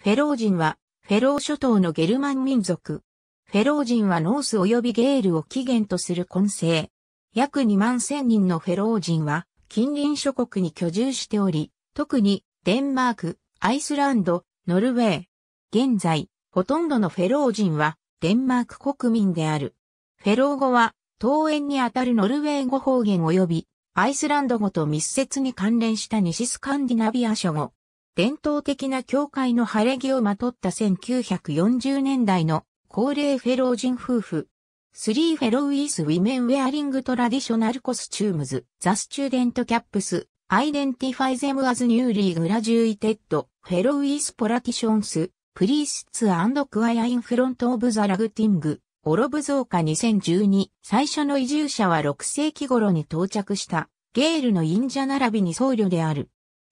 フェロー人は、フェロー諸島のゲルマン民族。フェロー人はノース及びゲールを起源とする根性。約2万1000人のフェロー人は、近隣諸国に居住しており、特に、デンマーク、アイスランド、ノルウェー。現在、ほとんどのフェロー人は、デンマーク国民である。フェロー語は、東園にあたるノルウェー語方言及び、アイスランド語と密接に関連した西スカンディナビア諸語。伝統的な教会の晴れ着をまとった1940年代の高齢フェロー人夫婦。スリーフェロウィースウィメンウェアリングトラディショナルコスチュームズ、ザスチューデントキャップス、アイデンティファイゼムアズニューリーグラジュイテッド、フェロウィースポラティションス、プリースツアンドクワイアインフロントオブザラグティング、オロブゾーカ2012、最初の移住者は6世紀頃に到着した、ゲールの忍者並びに僧侶である。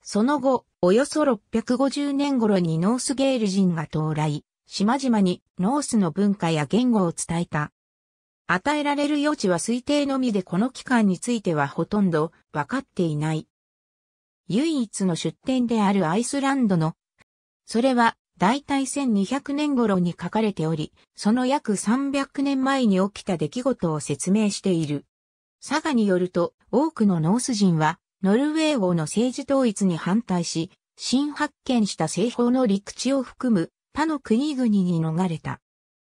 その後、およそ650年頃にノースゲール人が到来、島々にノースの文化や言語を伝えた。与えられる余地は推定のみでこの期間についてはほとんど分かっていない。唯一の出典であるアイスランドの、それは大体1200年頃に書かれており、その約300年前に起きた出来事を説明している。佐賀によると多くのノース人はノルウェー王の政治統一に反対し、新発見した西方の陸地を含む他の国々に逃れた。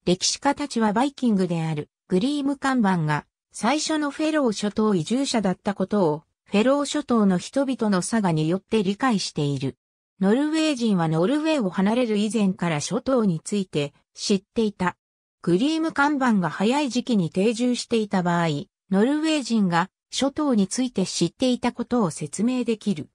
歴史家たちはバイキングであるグリーム看板が最初のフェロー諸島移住者だったことをフェロー諸島の人々の差がによって理解している。ノルウェー人はノルウェーを離れる以前から諸島について知っていた。グリーム看板が早い時期に定住していた場合、ノルウェー人が諸島について知っていたことを説明できる。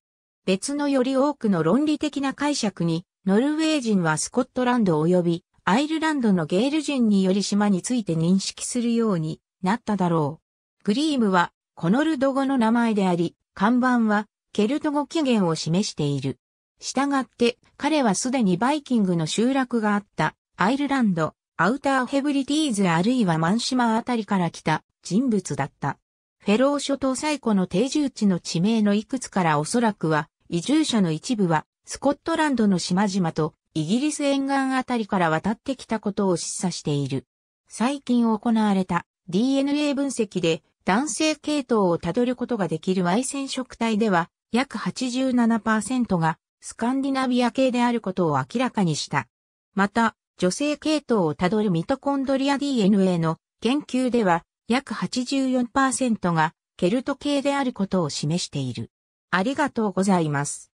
別のより多くの論理的な解釈に、ノルウェー人はスコットランド及びアイルランドのゲール人により島について認識するようになっただろう。グリームは、コノルド語の名前であり、看板は、ケルト語起源を示している。したがって、彼はすでにバイキングの集落があった、アイルランド、アウターヘブリティーズあるいはマンシマあたりから来た人物だった。フェロー諸島最古の定住地の地名のいくつからおそらくは、移住者の一部は、スコットランドの島々と、イギリス沿岸あたりから渡ってきたことを示唆している。最近行われた DNA 分析で男性系統をたどることができる Y 染色体では約87%がスカンディナビア系であることを明らかにした。また、女性系統をたどるミトコンドリア DNA の研究では約84%がケルト系であることを示している。ありがとうございます。